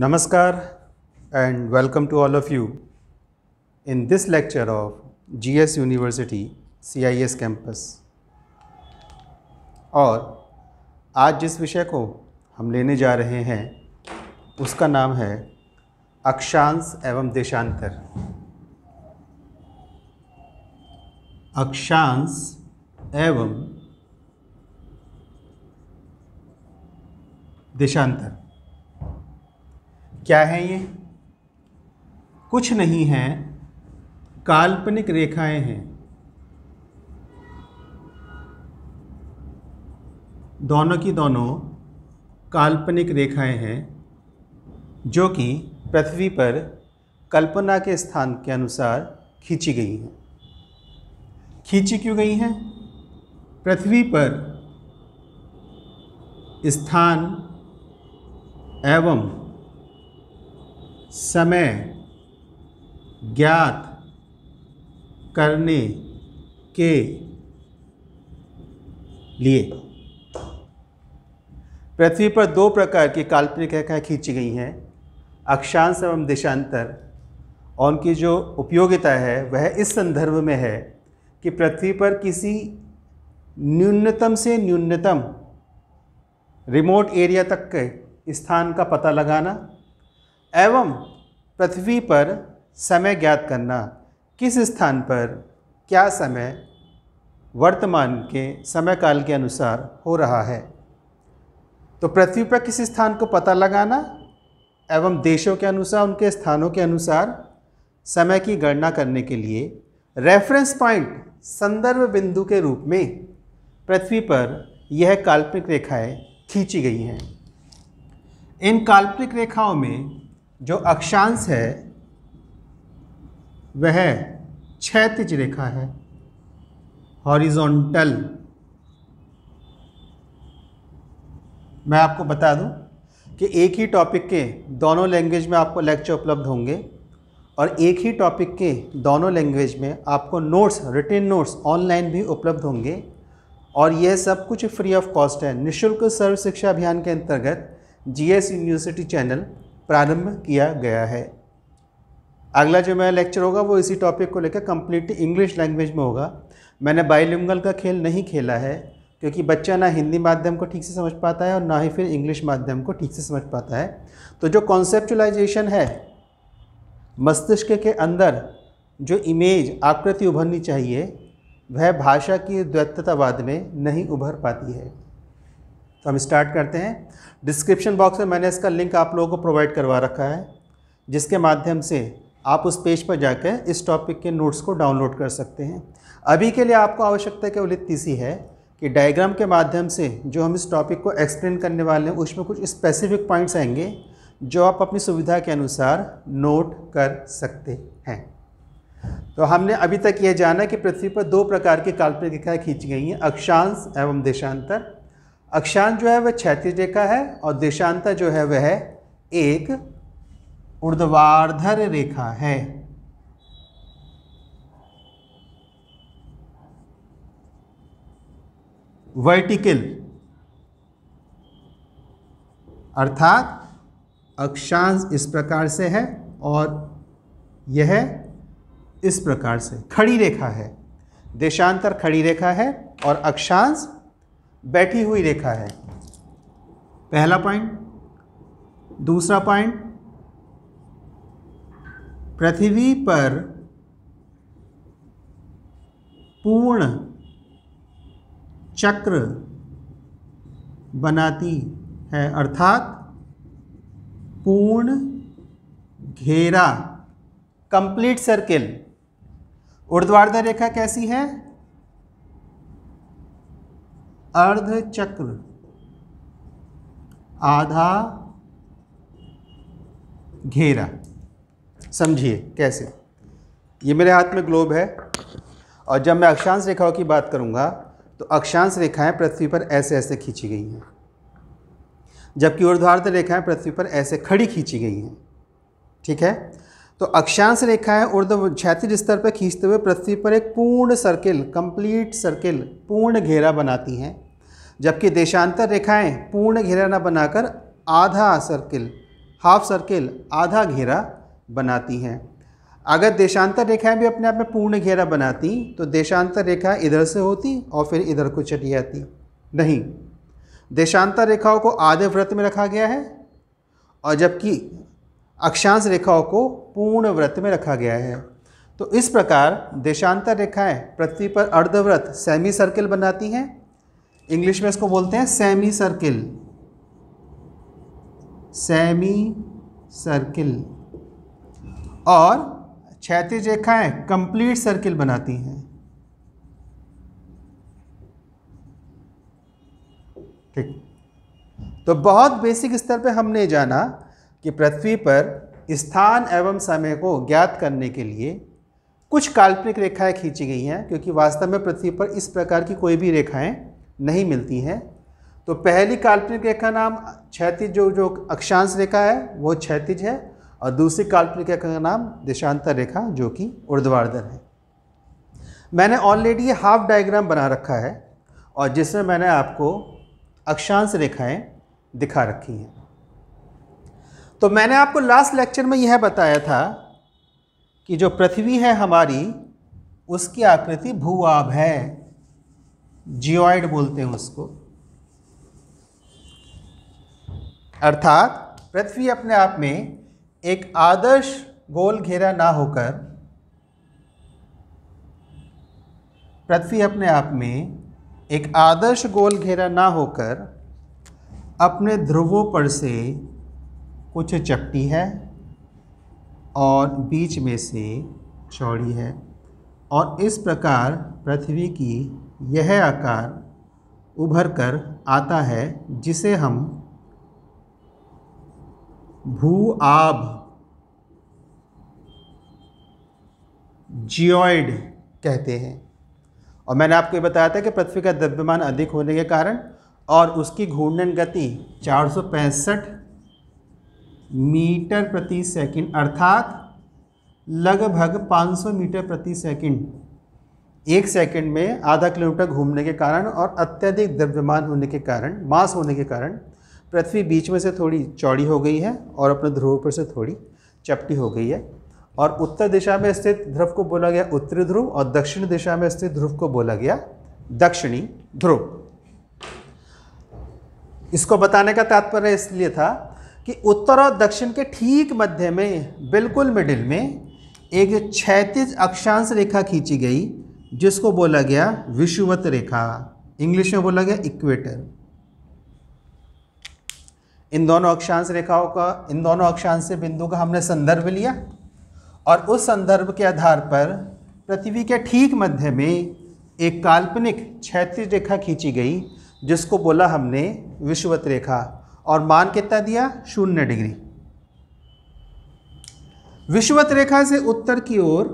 नमस्कार and welcome to all of you in this lecture of G S university C I S campus और आज जिस विषय को हम लेने जा रहे हैं उसका नाम है अक्षांश एवं देशांतर अक्षांश एवं देशांतर क्या है ये कुछ नहीं है काल्पनिक रेखाएं हैं दोनों की दोनों काल्पनिक रेखाएं हैं जो कि पृथ्वी पर कल्पना के स्थान के अनुसार खींची गई हैं खींची क्यों गई हैं पृथ्वी पर स्थान एवं समय ज्ञात करने के लिए पृथ्वी पर दो प्रकार की काल्पनिक रेखाएँ खींची गई हैं अक्षांश एवं देशांतर और उनकी जो उपयोगिता है वह इस संदर्भ में है कि पृथ्वी पर किसी न्यूनतम से न्यूनतम रिमोट एरिया तक के स्थान का पता लगाना एवं पृथ्वी पर समय ज्ञात करना किस स्थान पर क्या समय वर्तमान के समय काल के अनुसार हो रहा है तो पृथ्वी पर किस स्थान को पता लगाना एवं देशों के अनुसार उनके स्थानों के अनुसार समय की गणना करने के लिए रेफरेंस पॉइंट संदर्भ बिंदु के रूप में पृथ्वी पर यह काल्पनिक रेखाएं खींची गई हैं इन काल्पनिक रेखाओं में जो अक्षांश है वह क्षैतिज रेखा है हॉरिजॉन्टल मैं आपको बता दूं कि एक ही टॉपिक के दोनों लैंग्वेज में आपको लेक्चर उपलब्ध होंगे और एक ही टॉपिक के दोनों लैंग्वेज में आपको नोट्स रिटेन नोट्स ऑनलाइन भी उपलब्ध होंगे और यह सब कुछ फ्री ऑफ कॉस्ट है निशुल्क सर्व शिक्षा अभियान के अंतर्गत जीएस यूनिवर्सिटी चैनल प्रारंभ किया गया है अगला जो मेरा लेक्चर होगा वो इसी टॉपिक को लेकर कम्प्लीटली इंग्लिश लैंग्वेज में होगा मैंने बाईलिंगल का खेल नहीं खेला है क्योंकि बच्चा ना हिंदी माध्यम को ठीक से समझ पाता है और ना ही फिर इंग्लिश माध्यम को ठीक से समझ पाता है तो जो कॉन्सेप्चुलाइजेशन है मस्तिष्क के अंदर जो इमेज आकृति उभरनी चाहिए वह भाषा की द्वैतवाद में नहीं उभर पाती है तो हम स्टार्ट करते हैं डिस्क्रिप्शन बॉक्स में मैंने इसका लिंक आप लोगों को प्रोवाइड करवा रखा है जिसके माध्यम से आप उस पेज पर जाकर इस टॉपिक के नोट्स को डाउनलोड कर सकते हैं अभी के लिए आपको आवश्यकता केवल इतनी सी है कि डायग्राम के माध्यम से जो हम इस टॉपिक को एक्सप्लेन करने वाले हैं उसमें कुछ स्पेसिफिक पॉइंट्स आएंगे जो आप अपनी सुविधा के अनुसार नोट कर सकते हैं तो हमने अभी तक यह जाना कि पृथ्वी पर दो प्रकार की काल्पनिक रेखाएँ खींची गई हैं अक्षांश एवं देशांतर अक्षांश जो है वह क्षैतिज रेखा है और देशांतर जो है वह एक ऊर्ध्वाधर रेखा है वर्टिकल अर्थात अक्षांश इस प्रकार से है और यह इस प्रकार से खड़ी रेखा है देशांतर खड़ी रेखा है और अक्षांश बैठी हुई रेखा है पहला पॉइंट दूसरा पॉइंट पृथ्वी पर पूर्ण चक्र बनाती है अर्थात पूर्ण घेरा कंप्लीट सर्किल उर्द्वार रेखा कैसी है अर्ध चक्र आधा घेरा समझिए कैसे ये मेरे हाथ में ग्लोब है और जब मैं अक्षांश रेखाओं की बात करूँगा तो अक्षांश रेखाएं पृथ्वी पर ऐसे ऐसे खींची गई हैं जबकि ऊर्ध्वार्ध रेखाएं पृथ्वी पर ऐसे खड़ी खींची गई हैं ठीक है तो अक्षांश रेखाएं ऊर्ध्व क्षैतिज स्तर पर खींचते हुए पृथ्वी पर एक पूर्ण सर्किल कंप्लीट सर्किल पूर्ण घेरा बनाती हैं जबकि देशांतर रेखाएं पूर्ण घेरा न बनाकर आधा सर्किल हाफ सर्किल आधा घेरा बनाती हैं अगर देशांतर रेखाएं भी अपने आप में पूर्ण घेरा बनाती तो देशांतर रेखा इधर से होती और फिर इधर को चली जाती नहीं देशांतर रेखाओं को आधे व्रत में रखा गया है और जबकि अक्षांश रेखाओं को पूर्ण व्रत में रखा गया है तो इस प्रकार देशांतर रेखाएं पृथ्वी पर अर्धव्रत सेमी सर्किल बनाती हैं इंग्लिश में इसको बोलते हैं सेमी सर्किल सेमी सर्किल और क्षैतिज रेखाएं कंप्लीट सर्किल बनाती हैं ठीक तो बहुत बेसिक स्तर पे हमने जाना कि पृथ्वी पर स्थान एवं समय को ज्ञात करने के लिए कुछ काल्पनिक रेखाएं खींची गई हैं क्योंकि वास्तव में पृथ्वी पर इस प्रकार की कोई भी रेखाएं नहीं मिलती हैं तो पहली काल्पनिक रेखा नाम क्षैतिज जो जो अक्षांश रेखा है वो क्षैतिज है और दूसरी काल्पनिक रेखा का नाम देशांतर रेखा जो कि ऊर्ध्वाधर है मैंने ऑलरेडी हाफ डायग्राम बना रखा है और जिसमें मैंने आपको अक्षांश रेखाएं दिखा रखी हैं तो मैंने आपको लास्ट लेक्चर में यह बताया था कि जो पृथ्वी है हमारी उसकी आकृति भूआभ है जियोइड बोलते हैं उसको अर्थात पृथ्वी अपने आप में एक आदर्श गोल घेरा ना होकर पृथ्वी अपने आप में एक आदर्श गोल घेरा ना होकर अपने ध्रुवों पर से कुछ चपटी है और बीच में से चौड़ी है और इस प्रकार पृथ्वी की यह आकार उभर कर आता है जिसे हम भू आभ जियोइड कहते हैं और मैंने आपको ये बताया था कि पृथ्वी का द्रव्यमान अधिक होने के कारण और उसकी घूर्णन गति चार मीटर प्रति सेकंड अर्थात लगभग 500 मीटर प्रति सेकंड एक सेकंड में आधा किलोमीटर घूमने के कारण और अत्यधिक द्रव्यमान होने के कारण मास होने के कारण पृथ्वी बीच में से थोड़ी चौड़ी हो गई है और अपने ध्रुव पर से थोड़ी चपटी हो गई है और उत्तर दिशा में स्थित ध्रुव को बोला गया उत्तरी ध्रुव और दक्षिण दिशा में स्थित ध्रुव को बोला गया दक्षिणी ध्रुव इसको बताने का तात्पर्य इसलिए था कि उत्तर और दक्षिण के ठीक मध्य में बिल्कुल मिडिल में एक क्षैतिज अक्षांश रेखा खींची गई जिसको बोला गया विषुवत रेखा इंग्लिश में बोला गया इक्वेटर इन दोनों अक्षांश रेखाओं का इन दोनों अक्षांश से बिंदु का हमने संदर्भ लिया और उस संदर्भ के आधार पर पृथ्वी के ठीक मध्य में एक काल्पनिक क्षैतिज रेखा खींची गई जिसको बोला हमने विषुवत रेखा और मान कितना दिया शून्य डिग्री विषुवत रेखा से उत्तर की ओर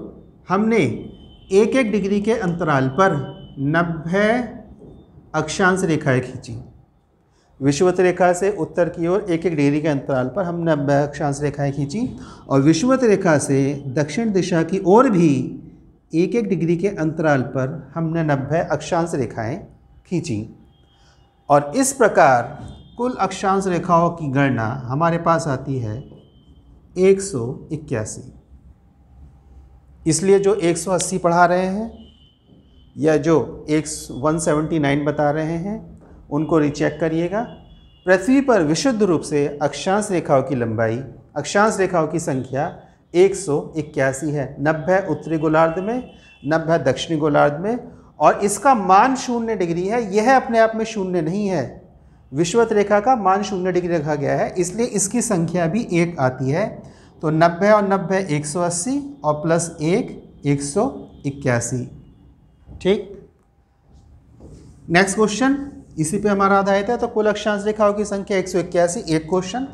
हमने एक एक डिग्री के अंतराल पर नब्बे अक्षांश रेखाएं खींची विषुवत रेखा से उत्तर की ओर एक एक डिग्री के अंतराल पर हम नब्बे अक्षांश रेखाएं खींची और विषुवत रेखा से दक्षिण दिशा की ओर भी एक एक डिग्री के अंतराल पर हमने नब्बे अक्षांश रेखाएं खींची और इस प्रकार कुल अक्षांश रेखाओं की गणना हमारे पास आती है एक सौ इक्यासी इसलिए जो 180 पढ़ा रहे हैं या जो एक बता रहे हैं उनको रिचेक करिएगा पृथ्वी पर विशुद्ध रूप से अक्षांश रेखाओं की लंबाई अक्षांश रेखाओं की संख्या एक है नब्बे उत्तरी गोलार्ध में नब्बे दक्षिणी गोलार्ध में और इसका मान शून्य डिग्री है यह अपने आप में शून्य नहीं है विश्वत रेखा का मान शून्य डिग्री रखा गया है इसलिए इसकी संख्या भी एक आती है तो 90 और 90 180 और प्लस एक एक सौ इक्यासी ठीक नेक्स्ट क्वेश्चन इसी पे हमारा आधारित है तो कुल अक्षांश रेखाओं की संख्या एक सौ इक्यासी एक क्वेश्चन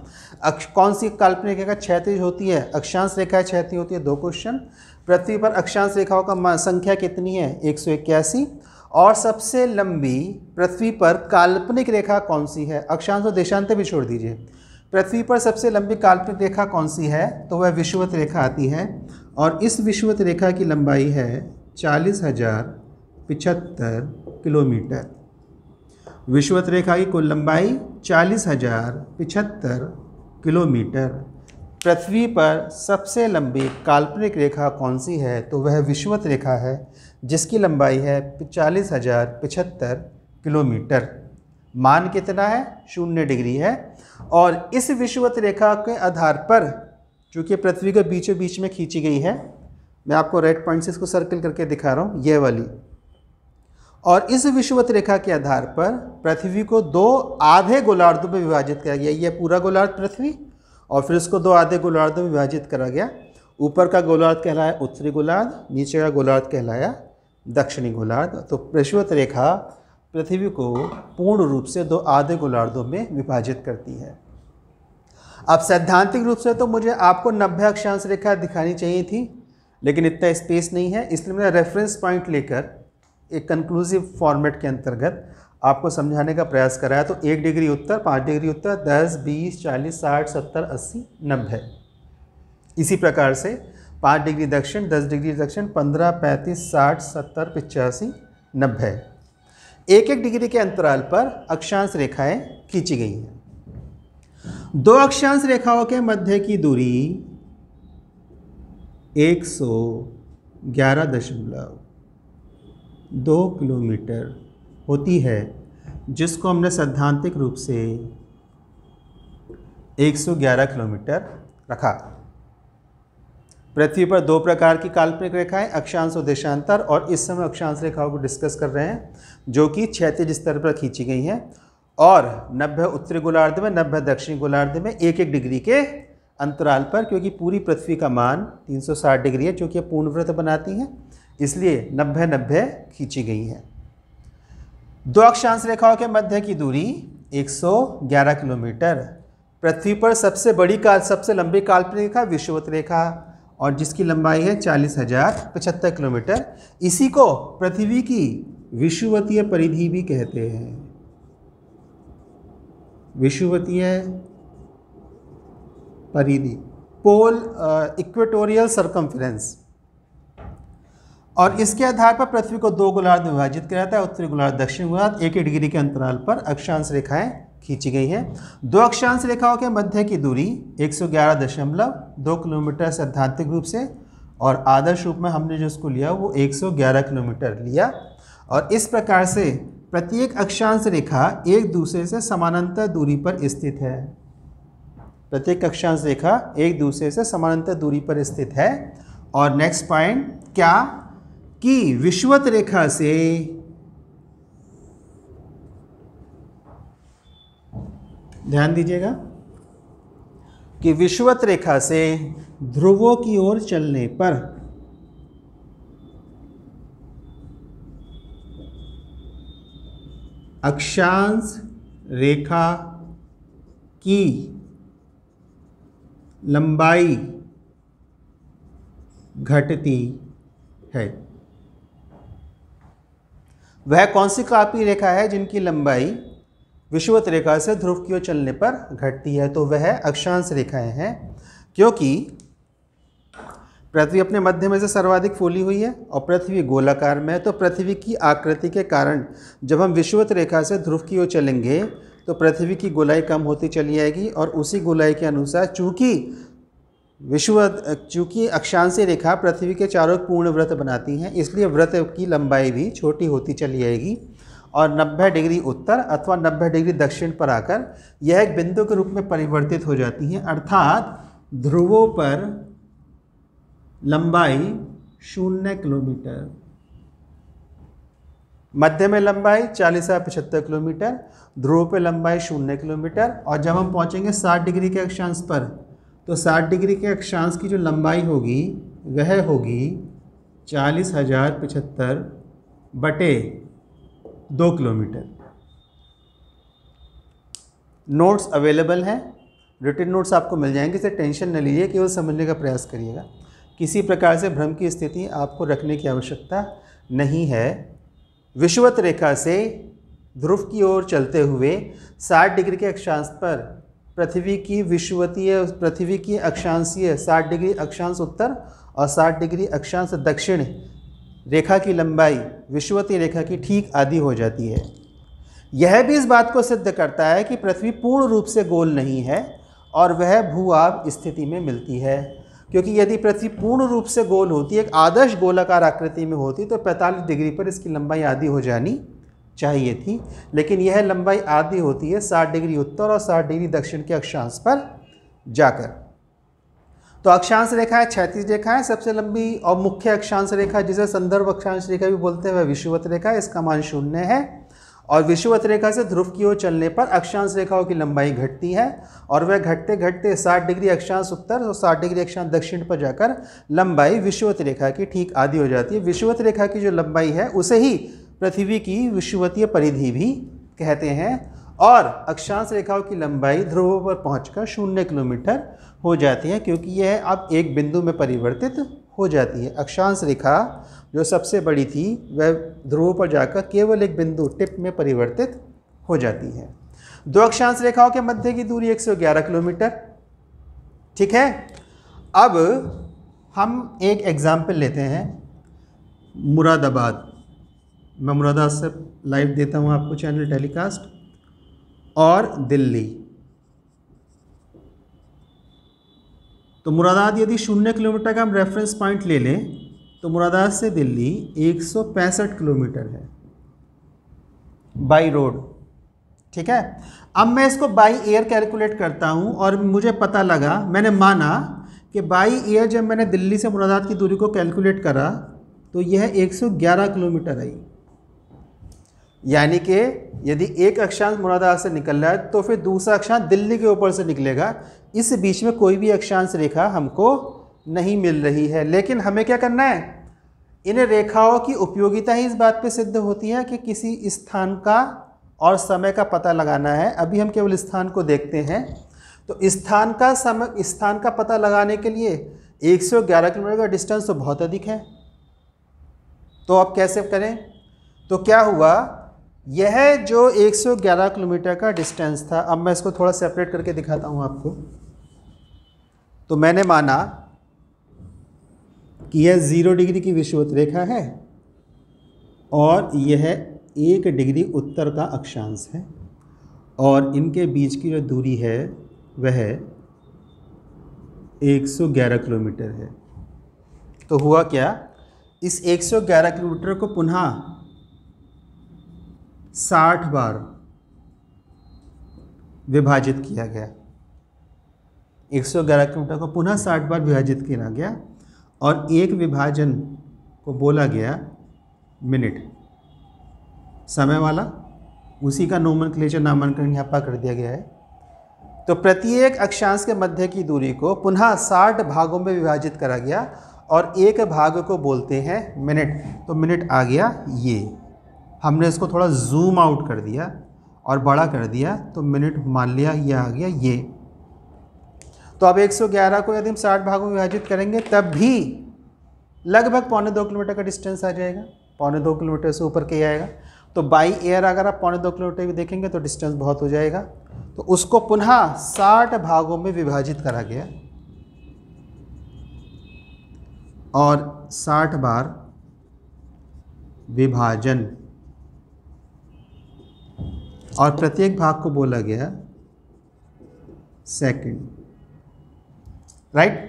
अक्ष कौन सी काल्पनिक रेखा क्षैतिज होती है अक्षांश रेखा क्षैतिज होती है दो क्वेश्चन पृथ्वी पर अक्षांश रेखाओं का संख्या कितनी है एक सौ इक्यासी और सबसे लंबी पृथ्वी पर काल्पनिक रेखा कौन सी है अक्षांश और देशांतर भी छोड़ दीजिए पृथ्वी पर सबसे लंबी काल्पनिक रेखा कौन सी है तो वह विश्ववत रेखा आती है और इस विश्ववत रेखा की लंबाई है चालीस हजार पिचहत्तर किलोमीटर विश्ववत रेखा की कुल लंबाई चालीस हजार पिचहत्तर किलोमीटर पृथ्वी पर सबसे लंबी काल्पनिक रेखा कौन सी है तो वह विश्ववत रेखा है जिसकी लंबाई है चालीस हजार पिचहत्तर किलोमीटर मान कितना है शून्य डिग्री है और इस विषुवत रेखा के आधार पर जो कि पृथ्वी के बीचों बीच में खींची गई है मैं आपको रेड पॉइंट से इसको सर्कल करके दिखा रहा हूँ यह वाली और इस विषुवत रेखा के आधार पर पृथ्वी को दो आधे गोलार्धों में विभाजित किया गया यह पूरा गोलार्ध पृथ्वी और फिर इसको दो आधे गोलार्धों में विभाजित करा गया ऊपर का गोलार्ध कहलाया उत्तरी गोलार्ध नीचे का गोलार्ध कहलाया दक्षिणी गोलार्ध तो विषुवत रेखा पृथ्वी को पूर्ण रूप से दो आधे गोलार्धों में विभाजित करती है अब सैद्धांतिक रूप से तो मुझे आपको नब्बे अक्षांश रेखा दिखानी चाहिए थी लेकिन इतना स्पेस नहीं है इसलिए मैं रेफरेंस पॉइंट लेकर एक कंक्लूसिव फॉर्मेट के अंतर्गत आपको समझाने का प्रयास कराया तो एक डिग्री उत्तर पाँच डिग्री उत्तर दस बीस चालीस साठ सत्तर अस्सी नब्बे इसी प्रकार से पाँच डिग्री दक्षिण दस डिग्री दक्षिण पंद्रह पैंतीस साठ सत्तर पिचासी नब्बे एक एक डिग्री के अंतराल पर अक्षांश रेखाएं खींची गई हैं दो अक्षांश रेखाओं के मध्य की दूरी एक सौ ग्यारह दशमलव दो किलोमीटर होती है जिसको हमने सैद्धांतिक रूप से 111 किलोमीटर रखा पृथ्वी पर दो प्रकार की काल्पनिक रेखाएं अक्षांश और देशांतर और इस समय अक्षांश रेखाओं को डिस्कस कर रहे हैं जो कि क्षेत्रीय स्तर पर खींची गई हैं और नब्बे उत्तरी गोलार्ध में नब्बे दक्षिणी गोलार्ध में एक एक डिग्री के अंतराल पर क्योंकि पूरी पृथ्वी का मान 360 डिग्री है जो कि पूर्णव्रत बनाती हैं इसलिए नब्बे नब्बे खींची गई हैं दो अक्षांश रेखाओं के मध्य की दूरी 111 किलोमीटर पृथ्वी पर सबसे बड़ी काल सबसे लंबी काल्पनिक रेखा विश्ववत रेखा और जिसकी लंबाई है चालीस हजार पचहत्तर किलोमीटर इसी को पृथ्वी की विश्ववतीय परिधि भी कहते हैं विश्ववतीय परिधि पोल इक्वेटोरियल सरकमफ्रेंस और इसके आधार पर पृथ्वी को दो गोलार्ध विभाजित किया जाता है उत्तरी गोलार्ध दक्षिण गोलार्ध एक ही डिग्री के अंतराल पर अक्षांश रेखाएं खींची गई है दो अक्षांश रेखाओं के मध्य की दूरी 111.2 किलोमीटर सैद्धांतिक रूप से और आदर्श रूप में हमने जो इसको लिया वो 111 किलोमीटर लिया और इस प्रकार से प्रत्येक अक्षांश रेखा एक दूसरे से समानांतर दूरी पर स्थित है प्रत्येक अक्षांश रेखा एक दूसरे से समानांतर दूरी पर स्थित है और नेक्स्ट पॉइंट क्या कि विश्वत रेखा से ध्यान दीजिएगा कि विश्वत रेखा से ध्रुवों की ओर चलने पर अक्षांश रेखा की लंबाई घटती है वह कौन सी कापी रेखा है जिनकी लंबाई विषुवत रेखा से ध्रुव की ओर चलने पर घटती है तो वह अक्षांश रेखाएं हैं क्योंकि पृथ्वी अपने मध्य में से सर्वाधिक फूली हुई है और पृथ्वी गोलाकार में है तो पृथ्वी की आकृति के कारण जब हम विषुवत रेखा से ध्रुव की ओर चलेंगे तो पृथ्वी की गोलाई कम होती चली जाएगी और उसी गोलाई के अनुसार चूँकि विश्व चूँकि अक्षांशी रेखा पृथ्वी के चारों पूर्ण व्रत बनाती हैं इसलिए व्रत की लंबाई भी छोटी होती चली जाएगी और 90 डिग्री उत्तर अथवा 90 डिग्री दक्षिण पर आकर यह एक बिंदु के रूप में परिवर्तित हो जाती हैं अर्थात ध्रुवों पर लंबाई शून्य किलोमीटर मध्य में लंबाई चालीस या पचहत्तर किलोमीटर ध्रुव पे लंबाई शून्य किलोमीटर और जब हम पहुंचेंगे 60 डिग्री के अक्षांश पर तो 60 डिग्री के अक्षांश की जो लंबाई होगी वह होगी चालीस हज़ार पचहत्तर बटे दो किलोमीटर नोट्स अवेलेबल हैं रिटर्न नोट्स आपको मिल जाएंगे इसे टेंशन न लीजिए केवल समझने का प्रयास करिएगा किसी प्रकार से भ्रम की स्थिति आपको रखने की आवश्यकता नहीं है विश्वत रेखा से ध्रुव की ओर चलते हुए 60 डिग्री के अक्षांश पर पृथ्वी की विश्वतीय पृथ्वी की अक्षांशीय 60 डिग्री अक्षांश उत्तर और 60 डिग्री अक्षांश दक्षिण रेखा की लंबाई विश्ववती रेखा की ठीक आधी हो जाती है यह भी इस बात को सिद्ध करता है कि पृथ्वी पूर्ण रूप से गोल नहीं है और वह भूआप स्थिति में मिलती है क्योंकि यदि पृथ्वी पूर्ण रूप से गोल होती एक आदर्श गोलाकार आकृति में होती तो 45 डिग्री पर इसकी लंबाई आधी हो जानी चाहिए थी लेकिन यह लंबाई आधी होती है 60 डिग्री उत्तर और 60 डिग्री दक्षिण के अक्षांश पर जाकर तो अक्षांश रेखा है क्षैतिज रेखा है सबसे लंबी और मुख्य अक्षांश रेखा जिसे संदर्भ अक्षांश रेखा भी बोलते हैं वह विषुवत रेखा है इसका मान शून्य है और विषुवत रेखा से ध्रुव की ओर चलने पर अक्षांश रेखाओं की लंबाई घटती है और वह घटते घटते 60 डिग्री अक्षांश उत्तर और 60 डिग्री अक्षांश दक्षिण पर जाकर लंबाई विषुवत रेखा की ठीक आधी हो जाती है विषुवत रेखा की जो लंबाई है उसे ही पृथ्वी की विषुवतीय परिधि भी कहते हैं और अक्षांश रेखाओं की लंबाई ध्रुवों पर पहुंचकर शून्य किलोमीटर हो जाती है क्योंकि यह अब एक बिंदु में परिवर्तित हो जाती है अक्षांश रेखा जो सबसे बड़ी थी वह ध्रुव पर जाकर केवल एक बिंदु टिप में परिवर्तित हो जाती है दो अक्षांश रेखाओं के मध्य की दूरी 111 किलोमीटर ठीक है अब हम एक एग्ज़ाम्पल लेते हैं मुरादाबाद मैं मुरादाबाद से लाइव देता हूँ आपको चैनल टेलीकास्ट और दिल्ली तो मुरादाबाद यदि शून्य किलोमीटर का हम रेफरेंस पॉइंट ले लें तो मुरादाबाद से दिल्ली एक किलोमीटर है बाई रोड ठीक है अब मैं इसको बाई एयर कैलकुलेट करता हूँ और मुझे पता लगा मैंने माना कि बाई एयर जब मैंने दिल्ली से मुरादाबाद की दूरी को कैलकुलेट करा तो यह 111 किलोमीटर आई यानी कि यदि एक अक्षांश मुरादाबाद से निकल रहा है तो फिर दूसरा अक्षांश दिल्ली के ऊपर से निकलेगा इस बीच में कोई भी अक्षांश रेखा हमको नहीं मिल रही है लेकिन हमें क्या करना है इन रेखाओं की उपयोगिता ही इस बात पर सिद्ध होती है कि किसी स्थान का और समय का पता लगाना है अभी हम केवल स्थान को देखते हैं तो स्थान का समय स्थान का पता लगाने के लिए 111 किलोमीटर का डिस्टेंस तो बहुत अधिक है तो आप कैसे करें तो क्या हुआ यह जो 111 किलोमीटर का डिस्टेंस था अब मैं इसको थोड़ा सेपरेट करके दिखाता हूँ आपको तो मैंने माना कि यह ज़ीरो डिग्री की विषुवत रेखा है और यह एक डिग्री उत्तर का अक्षांश है और इनके बीच की जो दूरी है वह 111 किलोमीटर है तो हुआ क्या इस 111 किलोमीटर को पुनः साठ बार विभाजित किया गया 111 किलोमीटर को पुनः साठ बार विभाजित किया गया और एक विभाजन को बोला गया मिनट समय वाला उसी का नोमन क्लेचर नामांकन यहाँ पर कर दिया गया है तो प्रत्येक अक्षांश के मध्य की दूरी को पुनः 60 भागों में विभाजित करा गया और एक भाग को बोलते हैं मिनट तो मिनट आ गया ये हमने इसको थोड़ा जूम आउट कर दिया और बड़ा कर दिया तो मिनट मान लिया ये आ गया ये तो अब 111 को यदि हम 60 भागों में विभाजित करेंगे तब भी लगभग पौने दो किलोमीटर का डिस्टेंस आ जाएगा पौने दो किलोमीटर से ऊपर के आएगा तो बाई एयर अगर आप पौने दो किलोमीटर भी देखेंगे तो डिस्टेंस बहुत हो जाएगा तो उसको पुनः 60 भागों में विभाजित करा गया और 60 बार विभाजन और प्रत्येक भाग को बोला गया सेकंड राइट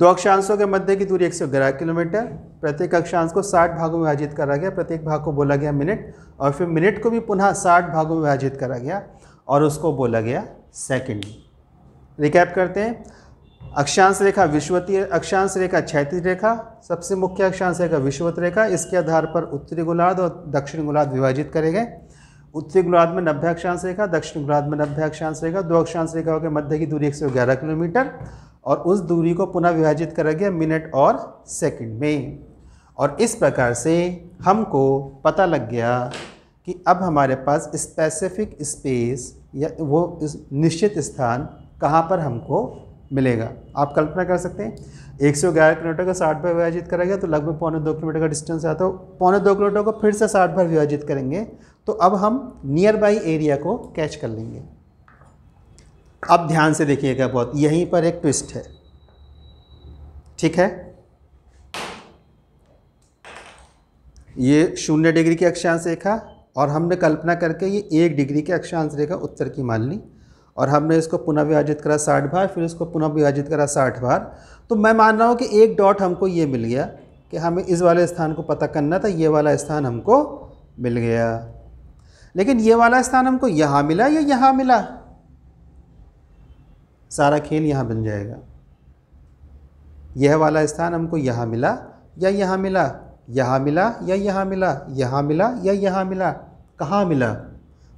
दो अक्षांशों के मध्य की दूरी 111 किलोमीटर प्रत्येक अक्षांश को 60 भागों में विभाजित करा गया प्रत्येक भाग को बोला गया मिनट और फिर मिनट को भी पुनः 60 भागों में विभाजित करा गया और उसको बोला गया सेकंड रिकैप करते हैं अक्षांश रेखा विश्वतीय अक्षांश रेखा क्षैतिज रेखा सबसे मुख्य अक्षांश रेखा विश्वत रेखा इसके आधार पर उत्तरी गोलार्ध और दक्षिण गोलार्ध विभाजित करे गए उत्तरी गुजरात में नब्बे अक्षांश रेखा दक्षिण गुजरात में नब्बे अक्षांश रेखा दो अक्षांश रेखा होकर मध्य की दूरी एक सौ ग्यारह किलोमीटर और उस दूरी को पुनः विभाजित करा गया मिनट और सेकंड में और इस प्रकार से हमको पता लग गया कि अब हमारे पास स्पेसिफिक स्पेस या वो निश्चित स्थान कहाँ पर हमको मिलेगा आप कल्पना कर सकते हैं 111 किलोमीटर का साठ पर विभाजित करा गया तो लगभग पौने दो किलोमीटर का डिस्टेंस आता हो पौने दो किलोमीटर को फिर से साठ पर विभाजित करेंगे तो अब हम नियर बाई एरिया को कैच कर लेंगे अब ध्यान से देखिएगा बहुत यहीं पर एक ट्विस्ट है ठीक है ये शून्य डिग्री की अक्षांश रेखा और हमने कल्पना करके ये एक डिग्री की अक्षांश रेखा उत्तर की मान ली और हमने इसको पुनः विभाजित करा साठ बार फिर इसको पुनः विभाजित करा साठ बार तो मैं मान रहा हूँ कि एक डॉट हमको ये मिल गया कि हमें इस वाले स्थान को पता करना था ये वाला स्थान हमको मिल गया लेकिन ये वाला स्थान हमको यहाँ मिला या यहाँ मिला सारा खेल यहाँ बन जाएगा यह वाला स्थान हमको यहाँ मिला या यहाँ मिला यहाँ मिला या यहाँ मिला यहाँ मिला या यहाँ मिला कहाँ मिला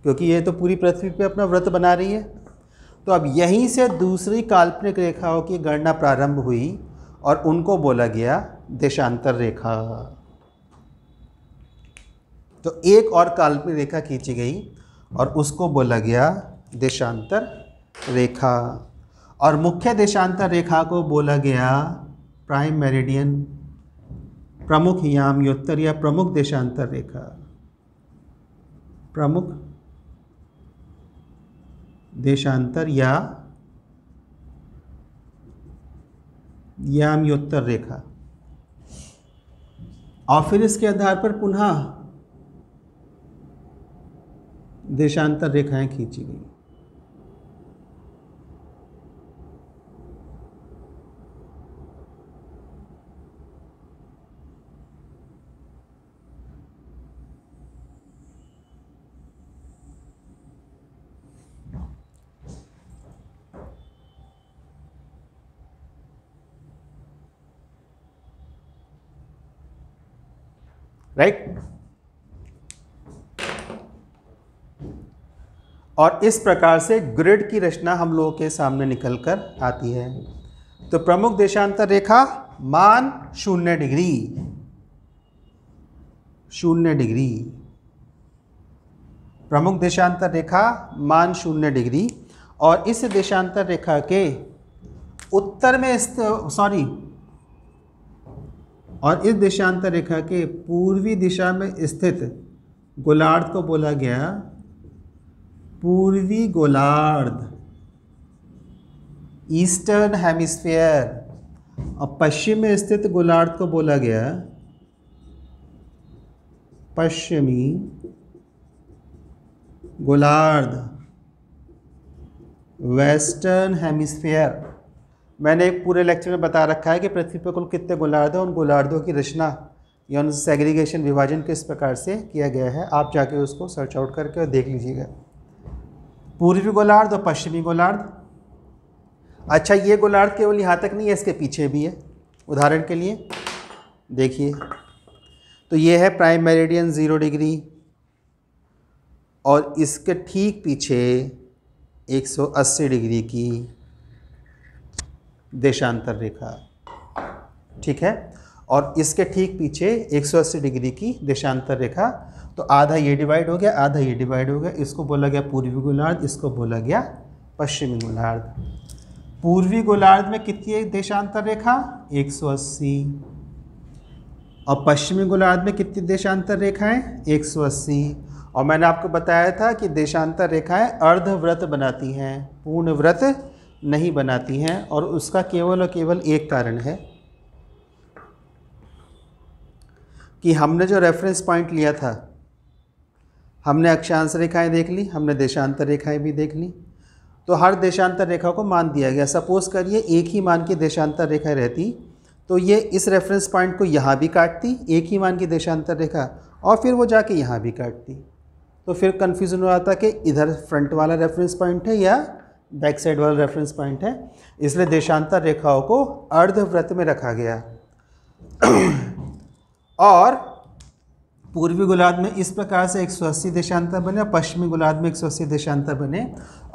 क्योंकि ये तो पूरी पृथ्वी पे अपना व्रत बना रही है तो अब यहीं से दूसरी काल्पनिक रेखाओं की गणना प्रारंभ हुई और उनको बोला गया देशांतर रेखा तो एक और काल्पनिक रेखा खींची गई और उसको बोला गया देशांतर रेखा और मुख्य देशांतर रेखा को बोला गया प्राइम मेरिडियन प्रमुख यामयोत्तर या प्रमुख देशांतर रेखा प्रमुख देशांतर या याम्योत्तर रेखा और फिर इसके आधार पर पुनः देशांतर रेखाएं खींची गई right और इस प्रकार से ग्रिड की रचना हम लोगों के सामने निकल कर आती है तो प्रमुख देशांतर रेखा मान शून्य डिग्री शून्य डिग्री प्रमुख देशांतर रेखा मान शून्य डिग्री और इस देशांतर रेखा के उत्तर में सॉरी और इस देशांतर रेखा के पूर्वी दिशा में स्थित गोलार्ध को बोला गया पूर्वी गोलार्ध ईस्टर्न हेमिस्फेयर और पश्चिम में स्थित गोलार्ध को बोला गया पश्चिमी गोलार्ध वेस्टर्न हेमिस्फेयर मैंने एक पूरे लेक्चर में बता रखा है कि पृथ्वी पर कुल कितने गोलार्ध हैं उन गोलार्धों की रचना या उनसे सेग्रीगेशन विभाजन किस प्रकार से किया गया है आप जाके उसको सर्च आउट करके और देख लीजिएगा पूर्वी गोलार्ध और पश्चिमी गोलार्ध अच्छा ये गोलार्ध केवल यहाँ तक नहीं है इसके पीछे भी है उदाहरण के लिए देखिए तो ये है प्राइम मेरिडियन ज़ीरो डिग्री और इसके ठीक पीछे 180 डिग्री की देशांतर रेखा ठीक है और इसके ठीक पीछे 180 डिग्री की देशांतर रेखा तो आधा ये डिवाइड हो गया आधा ये डिवाइड हो गया इसको बोला गया पूर्वी गोलार्ध इसको बोला गया पश्चिमी गोलार्ध पूर्वी गोलार्ध में कितनी देशांतर रेखा 180 और पश्चिमी गोलार्ध में कितनी देशांतर रेखाएं 180 और मैंने आपको बताया था कि देशांतर रेखाएं अर्धव्रत बनाती हैं पूर्ण व्रत नहीं बनाती हैं और उसका केवल और केवल एक कारण है कि हमने जो रेफरेंस पॉइंट लिया था हमने अक्षांश रेखाएं देख ली हमने देशांतर रेखाएं भी देख ली तो हर देशांतर रेखा को मान दिया गया सपोज़ करिए एक ही मान की देशांतर रेखा रहती तो ये इस रेफरेंस पॉइंट को यहाँ भी काटती एक ही मान की देशांतर रेखा और फिर वो जाके यहाँ भी काटती तो फिर कन्फ्यूज़न हो जाता कि इधर फ्रंट वाला रेफरेंस पॉइंट है या बैक साइड वाला रेफरेंस पॉइंट है इसलिए देशांतर रेखाओं को अर्धव्रत में रखा गया और पूर्वी गोलार्ध में इस प्रकार से एक सौ अस्सी देशांतर बने और पश्चिमी गोलार्ध में एक सौ अस्सी देशांतर बने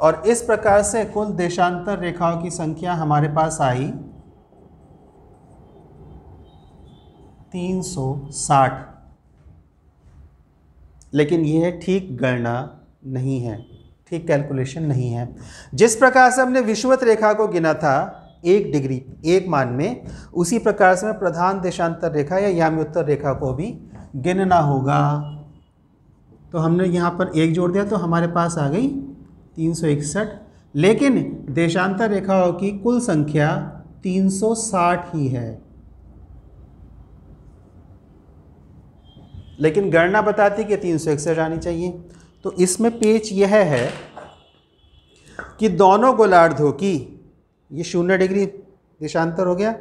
और इस प्रकार से कुल देशांतर रेखाओं की संख्या हमारे पास आई तीन सौ साठ लेकिन यह ठीक गणना नहीं है ठीक कैलकुलेशन नहीं है जिस प्रकार से हमने विश्वत रेखा को गिना था एक डिग्री एक मान में उसी प्रकार से मैं प्रधान देशांतर रेखा या याम्योत्तर रेखा को भी गिनना होगा तो हमने यहाँ पर एक जोड़ दिया तो हमारे पास आ गई तीन सौ इकसठ लेकिन देशांतर रेखाओं की कुल संख्या 360 ही है लेकिन गणना बताती कि तीन सौ इकसठ आनी चाहिए तो इसमें पेच यह है कि दोनों गोलार्धों की ये शून्य डिग्री देशांतर हो गया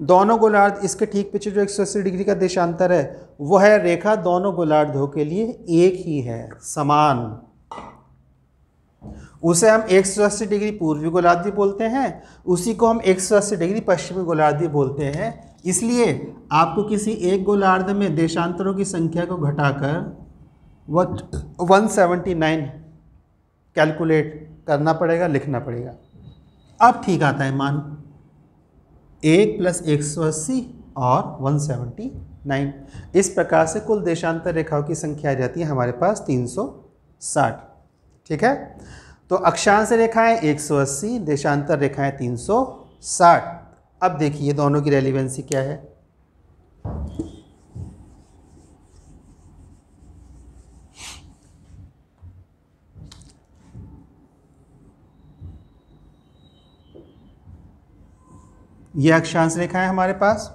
दोनों गोलार्ध इसके ठीक पीछे जो एक डिग्री का देशांतर है वो है रेखा दोनों गोलार्धों के लिए एक ही है समान उसे हम एक डिग्री पूर्वी गोलार्ध भी बोलते हैं उसी को हम एक डिग्री पश्चिमी गोलार्ध भी बोलते हैं इसलिए आपको किसी एक गोलार्ध में देशांतरों की संख्या को घटाकर सेवेंटी नाइन कैलकुलेट करना पड़ेगा लिखना पड़ेगा अब ठीक आता है मान एक प्लस एक सौ अस्सी और वन सेवेंटी नाइन इस प्रकार से कुल देशांतर रेखाओं की संख्या आ जाती है हमारे पास तीन सौ साठ ठीक है तो अक्षांश रेखाएं अस्सी देशांतर रेखाएं साठ अब देखिए दोनों की रेलिवेंसी क्या है ये अक्षांश रेखाएं हमारे पास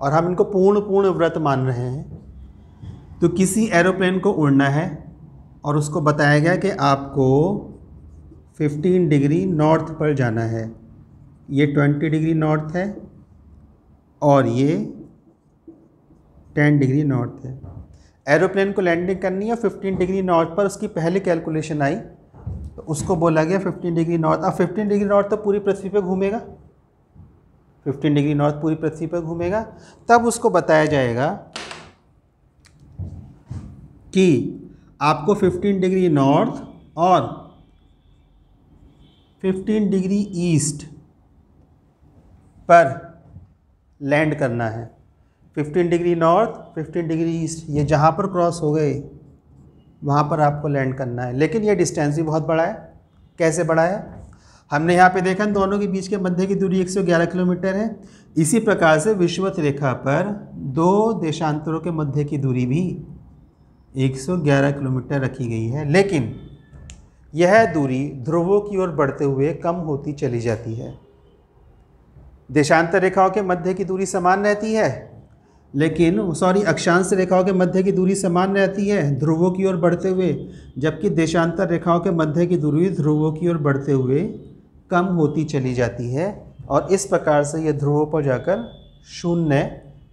और हम इनको पूर्ण पूर्ण व्रत मान रहे हैं तो किसी एरोप्लेन को उड़ना है और उसको बताया गया कि आपको 15 डिग्री नॉर्थ पर जाना है ये 20 डिग्री नॉर्थ है और ये 10 डिग्री नॉर्थ है एरोप्लेन को लैंडिंग करनी है 15 डिग्री नॉर्थ पर उसकी पहली कैलकुलेशन आई तो उसको बोला गया 15 डिग्री नॉर्थ अब 15 डिग्री नॉर्थ तो पूरी पृथ्वी पर घूमेगा 15 डिग्री नॉर्थ पूरी पृथ्वी पर घूमेगा तब उसको बताया जाएगा कि आपको 15 डिग्री नॉर्थ और 15 डिग्री ईस्ट पर लैंड करना है 15 डिग्री नॉर्थ 15 डिग्री ईस्ट ये जहाँ पर क्रॉस हो गए वहाँ पर आपको लैंड करना है लेकिन ये डिस्टेंस भी बहुत बड़ा है कैसे बड़ा है हमने यहाँ पे देखा दोनों के बीच के मध्य की दूरी 111 किलोमीटर है इसी प्रकार से विश्वत रेखा पर दो देशांतरों के मध्य की दूरी भी 111 किलोमीटर रखी गई है लेकिन यह दूरी ध्रुवों की ओर बढ़ते हुए कम होती चली जाती है देशांतर रेखाओं के मध्य की दूरी समान रहती है लेकिन सॉरी अक्षांश रेखाओं के मध्य की दूरी समान रहती है ध्रुवों की ओर बढ़ते हुए जबकि देशांतर रेखाओं के मध्य की दूरी ध्रुवों की ओर बढ़ते हुए कम होती चली जाती है और इस प्रकार से यह ध्रुवों पर जाकर शून्य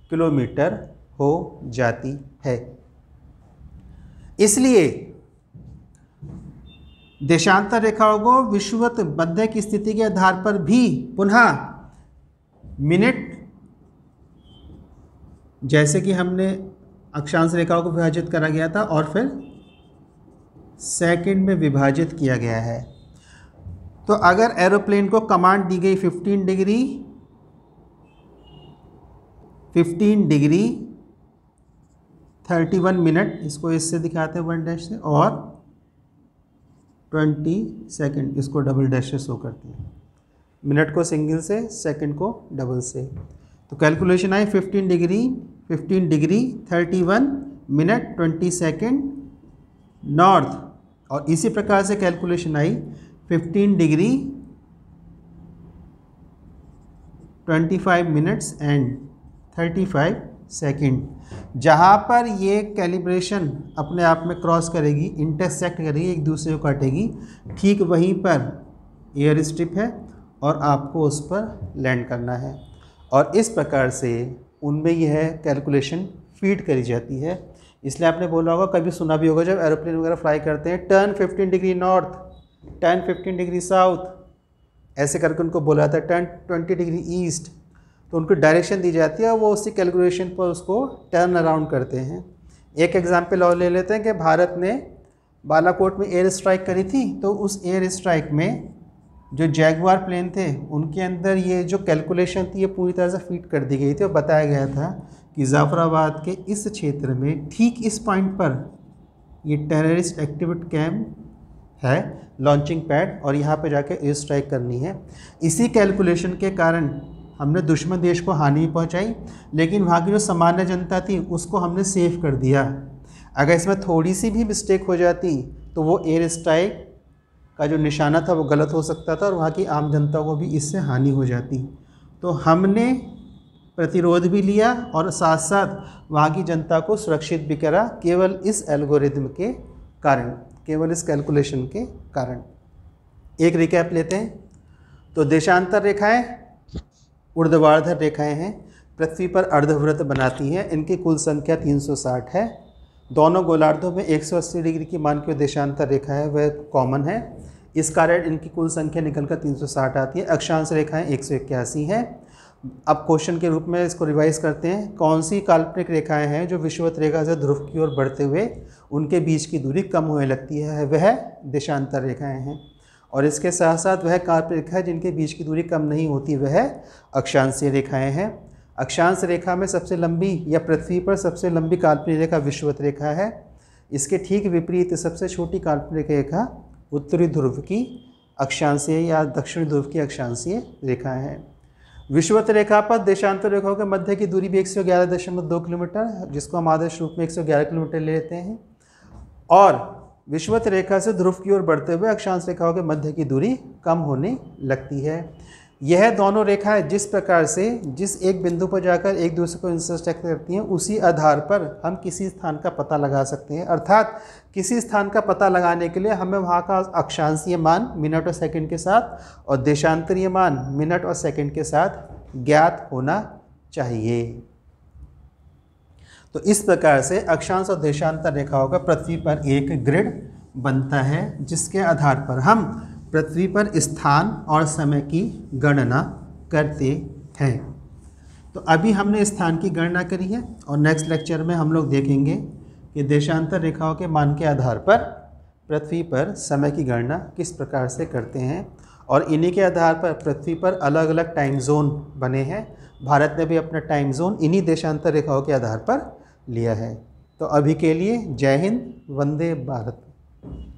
किलोमीटर हो जाती है इसलिए देशांतर रेखाओं को विश्ववत मध्य की स्थिति के आधार पर भी पुनः मिनट जैसे कि हमने अक्षांश रेखाओं को विभाजित करा गया था और फिर सेकंड में विभाजित किया गया है तो अगर एरोप्लेन को कमांड दी गई 15 डिग्री 15 डिग्री 31 मिनट इसको इससे दिखाते हैं वन डैश से और 20 सेकंड इसको डबल डैश से शो करते हैं मिनट को सिंगल से सेकंड को डबल से तो कैलकुलेशन आई 15 degree 15 degree 31 minute 20 second north और इसी प्रकार से कैलकुलेशन आई 15 degree 25 मिनट्स एंड 35 सेकेंड जहाँ पर ये कैलिब्रेशन अपने आप में क्रॉस करेगी इंटरसेक्ट करेगी एक दूसरे को काटेगी ठीक वहीं पर एयर स्ट्रिप है और आपको उस पर लैंड करना है और इस प्रकार से उनमें यह कैलकुलेशन फीड करी जाती है इसलिए आपने बोला होगा कभी सुना भी होगा जब एरोप्लेन वगैरह फ्लाई करते हैं turn 15 degree north ten fifteen degree south ऐसे करके उनको बोला जाता है टेन ट्वेंटी डिग्री ईस्ट तो उनको डायरेक्शन दी जाती है वो उसी कैलकुलेशन पर उसको टर्न अराउंड करते हैं एक एग्जांपल और ले लेते हैं कि भारत ने बालाकोट में एयर स्ट्राइक करी थी तो उस एयर स्ट्राइक में जो जैगवार प्लेन थे उनके अंदर ये जो कैलकुलेशन थी ये पूरी तरह से फिट कर दी गई थी और बताया गया था कि जाफराबाद के इस क्षेत्र में ठीक इस पॉइंट पर ये टेररिस्ट एक्टिविट कैम्प है लॉन्चिंग पैड और यहाँ पे जाके एयर स्ट्राइक करनी है इसी कैलकुलेशन के कारण हमने दुश्मन देश को हानि पहुँचाई लेकिन वहाँ की जो सामान्य जनता थी उसको हमने सेव कर दिया अगर इसमें थोड़ी सी भी मिस्टेक हो जाती तो वो एयर स्ट्राइक का जो निशाना था वो गलत हो सकता था और वहाँ की आम जनता को भी इससे हानि हो जाती तो हमने प्रतिरोध भी लिया और साथ साथ वहाँ की जनता को सुरक्षित भी करा केवल इस एल्गोरिथम के कारण केवल इस कैलकुलेशन के कारण एक रिकैप लेते हैं तो देशांतर रेखाएं ऊर्ध्वाधर रेखाएं हैं पृथ्वी पर अर्धवृत्त बनाती हैं इनकी कुल संख्या 360 है दोनों गोलार्धों में 180 डिग्री की मान की देशांतर रेखा है वह कॉमन है इस कारण इनकी कुल संख्या निकलकर 360 आती है अक्षांश रेखाएं एक सौ इक्यासी हैं अब क्वेश्चन के रूप में इसको रिवाइज करते हैं कौन सी काल्पनिक रेखाएं हैं जो विषुवत रेखा से ध्रुव की ओर बढ़ते हुए उनके बीच की दूरी कम होने लगती है वह देशांतर रेखाएं हैं और इसके साथ साथ वह काल्पनिक रेखा जिनके बीच की दूरी कम नहीं होती वह अक्षांशीय रेखाएँ हैं अक्षांश रेखा में सबसे लंबी या पृथ्वी पर सबसे लंबी काल्पनिक रेखा विश्ववत रेखा है इसके ठीक विपरीत सबसे छोटी काल्पनिक रेखा उत्तरी ध्रुव की अक्षांशीय या दक्षिणी ध्रुव की अक्षांशीय रेखाएँ हैं विश्वत रेखा पर देशांतर रेखाओं के मध्य की दूरी भी दो किलोमीटर है जिसको हम आदर्श रूप में ग्यारह किलोमीटर ले लेते हैं और विश्वत रेखा से ध्रुव की ओर बढ़ते हुए अक्षांश रेखाओं के मध्य की दूरी कम होने लगती है यह दोनों रेखाएं जिस प्रकार से जिस एक बिंदु पर जाकर एक दूसरे को इंटरसेक्ट करती हैं उसी आधार पर हम किसी स्थान का पता लगा सकते हैं अर्थात किसी स्थान का पता लगाने के लिए हमें वहाँ का अक्षांशीय मान मिनट और सेकंड के साथ और देशांतरीय मान मिनट और सेकंड के साथ ज्ञात होना चाहिए तो इस प्रकार से अक्षांश और देशांतर रेखाओं का पृथ्वी पर एक ग्रिड बनता है जिसके आधार पर हम पृथ्वी पर स्थान और समय की गणना करते हैं तो अभी हमने स्थान की गणना करी है और नेक्स्ट लेक्चर में हम लोग देखेंगे कि देशांतर रेखाओं के मान के आधार पर पृथ्वी पर समय की गणना किस प्रकार से करते हैं और इन्हीं के आधार पर पृथ्वी पर अलग अलग टाइम जोन बने हैं भारत ने भी अपना टाइम जोन इन्हीं देशांतर रेखाओं के आधार पर लिया है तो अभी के लिए जय हिंद वंदे भारत